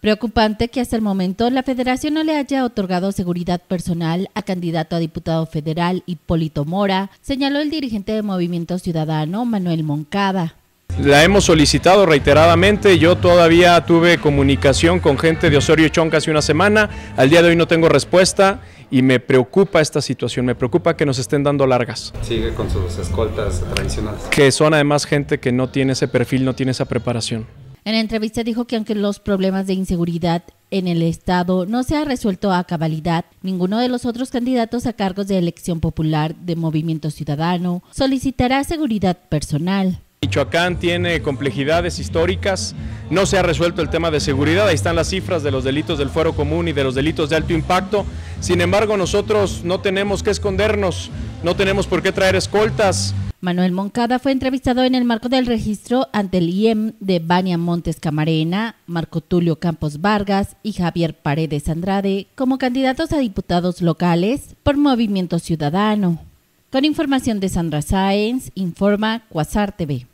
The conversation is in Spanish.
Preocupante que hasta el momento la federación no le haya otorgado seguridad personal a candidato a diputado federal Hipólito Mora, señaló el dirigente de Movimiento Ciudadano Manuel Moncada. La hemos solicitado reiteradamente, yo todavía tuve comunicación con gente de Osorio y Chonca hace una semana, al día de hoy no tengo respuesta y me preocupa esta situación, me preocupa que nos estén dando largas. Sigue con sus escoltas tradicionales. Que son además gente que no tiene ese perfil, no tiene esa preparación. En la entrevista dijo que aunque los problemas de inseguridad en el Estado no se ha resuelto a cabalidad, ninguno de los otros candidatos a cargos de elección popular de Movimiento Ciudadano solicitará seguridad personal. Michoacán tiene complejidades históricas, no se ha resuelto el tema de seguridad, ahí están las cifras de los delitos del fuero común y de los delitos de alto impacto, sin embargo nosotros no tenemos que escondernos, no tenemos por qué traer escoltas, Manuel Moncada fue entrevistado en el marco del registro ante el IEM de Bania Montes Camarena, Marco Tulio Campos Vargas y Javier Paredes Andrade como candidatos a diputados locales por Movimiento Ciudadano. Con información de Sandra Sáenz, informa Cuasar TV.